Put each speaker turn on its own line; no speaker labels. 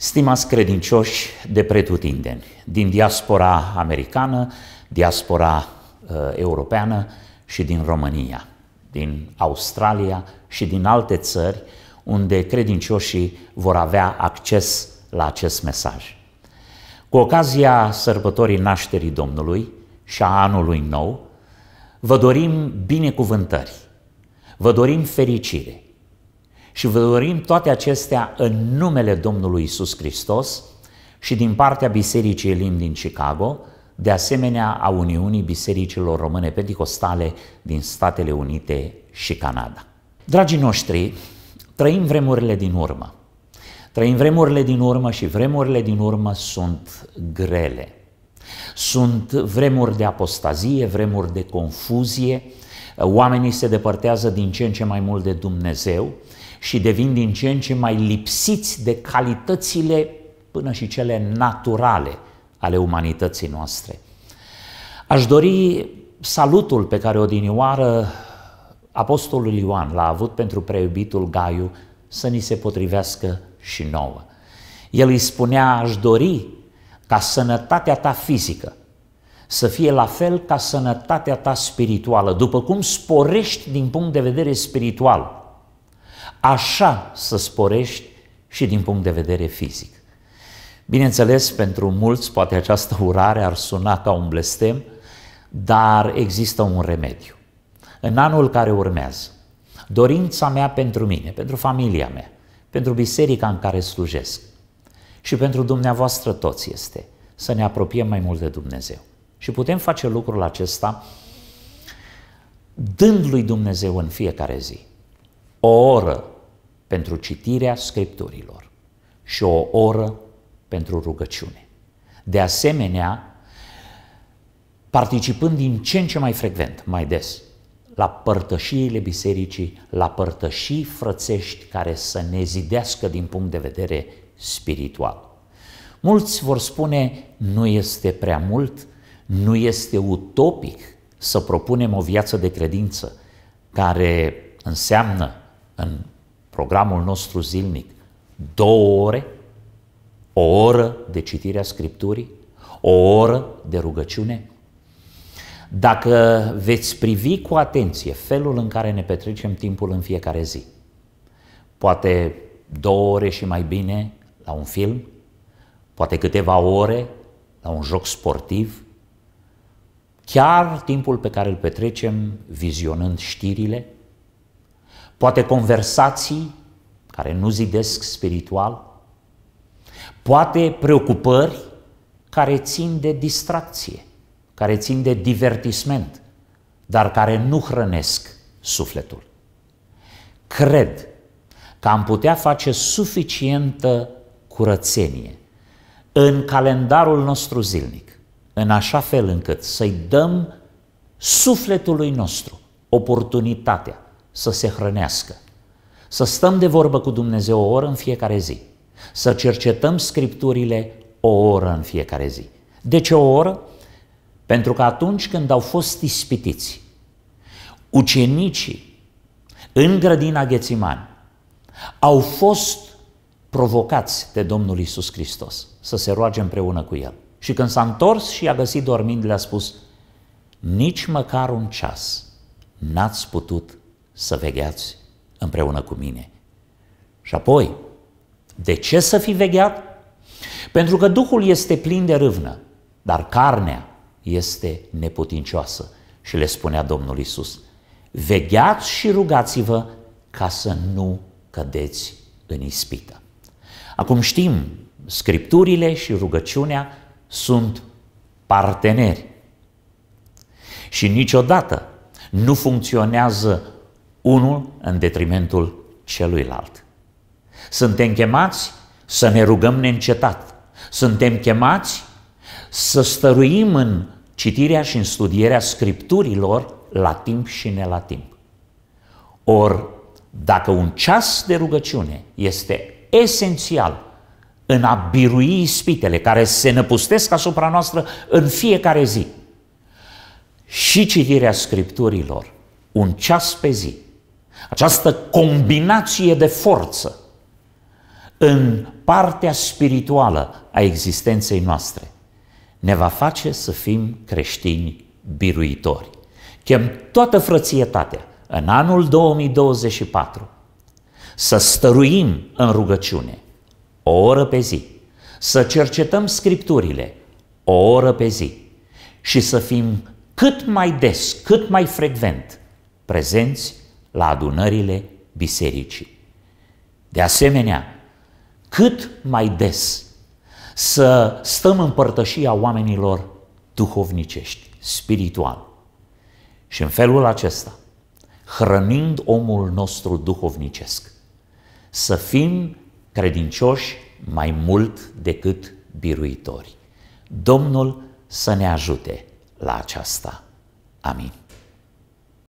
Stimați credincioși de pretutindeni, din diaspora americană, diaspora uh, europeană și din România, din Australia și din alte țări unde credincioșii vor avea acces la acest mesaj. Cu ocazia sărbătorii nașterii Domnului și a anului nou, vă dorim binecuvântări, vă dorim fericire – și vă dorim toate acestea în numele Domnului Isus Hristos și din partea Bisericii Elim din Chicago, de asemenea a Uniunii Bisericilor Române Pentecostale din Statele Unite și Canada. Dragii noștri, trăim vremurile din urmă. Trăim vremurile din urmă și vremurile din urmă sunt grele. Sunt vremuri de apostazie, vremuri de confuzie, oamenii se depărtează din ce în ce mai mult de Dumnezeu și devin din ce în ce mai lipsiți de calitățile până și cele naturale ale umanității noastre. Aș dori salutul pe care odinioară Apostolul Ioan l-a avut pentru preiubitul Gaiu să ni se potrivească și nouă. El îi spunea, aș dori ca sănătatea ta fizică să fie la fel ca sănătatea ta spirituală, după cum sporești din punct de vedere spiritual așa să sporești și din punct de vedere fizic. Bineînțeles, pentru mulți poate această urare ar suna ca un blestem, dar există un remediu. În anul care urmează, dorința mea pentru mine, pentru familia mea, pentru biserica în care slujesc și pentru dumneavoastră toți este să ne apropiem mai mult de Dumnezeu. Și putem face lucrul acesta dând lui Dumnezeu în fiecare zi o oră pentru citirea Scripturilor și o oră pentru rugăciune. De asemenea, participând din ce în ce mai frecvent, mai des, la părtășiile bisericii, la părtășii frățești care să ne zidească din punct de vedere spiritual. Mulți vor spune, nu este prea mult, nu este utopic să propunem o viață de credință care înseamnă în programul nostru zilnic, două ore, o oră de citire a Scripturii, o oră de rugăciune. Dacă veți privi cu atenție felul în care ne petrecem timpul în fiecare zi, poate două ore și mai bine la un film, poate câteva ore la un joc sportiv, chiar timpul pe care îl petrecem vizionând știrile, poate conversații care nu zidesc spiritual, poate preocupări care țin de distracție, care țin de divertisment, dar care nu hrănesc sufletul. Cred că am putea face suficientă curățenie în calendarul nostru zilnic, în așa fel încât să-i dăm sufletului nostru oportunitatea să se hrănească, să stăm de vorbă cu Dumnezeu o oră în fiecare zi, să cercetăm scripturile o oră în fiecare zi. De ce o oră? Pentru că atunci când au fost ispitiți, ucenicii în grădina Ghețiman au fost provocați de Domnul Isus Hristos să se roage împreună cu El. Și când s-a întors și i-a găsit dormind, le-a spus, nici măcar un ceas n-ați putut să vegheați împreună cu mine. Și apoi, de ce să fi vegheat? Pentru că Duhul este plin de râvnă, dar carnea este neputincioasă. Și le spunea Domnul Isus, vegheați și rugați-vă ca să nu cădeți în ispită. Acum știm, scripturile și rugăciunea sunt parteneri. Și niciodată nu funcționează unul în detrimentul celuilalt. Suntem chemați să ne rugăm neîncetat. Suntem chemați să stăruim în citirea și în studierea scripturilor la timp și ne la timp. Or, dacă un ceas de rugăciune este esențial în a birui ispitele care se năpustesc asupra noastră în fiecare zi, și citirea scripturilor, un ceas pe zi, această combinație de forță în partea spirituală a existenței noastre ne va face să fim creștini biruitori. Chem toată frățietatea în anul 2024 să stăruim în rugăciune o oră pe zi, să cercetăm scripturile o oră pe zi și să fim cât mai des, cât mai frecvent prezenți la adunările bisericii. De asemenea, cât mai des să stăm în părtășia oamenilor duhovnicești, spiritual. Și în felul acesta, hrănind omul nostru duhovnicesc, să fim credincioși mai mult decât biruitori. Domnul să ne ajute la aceasta. Amin.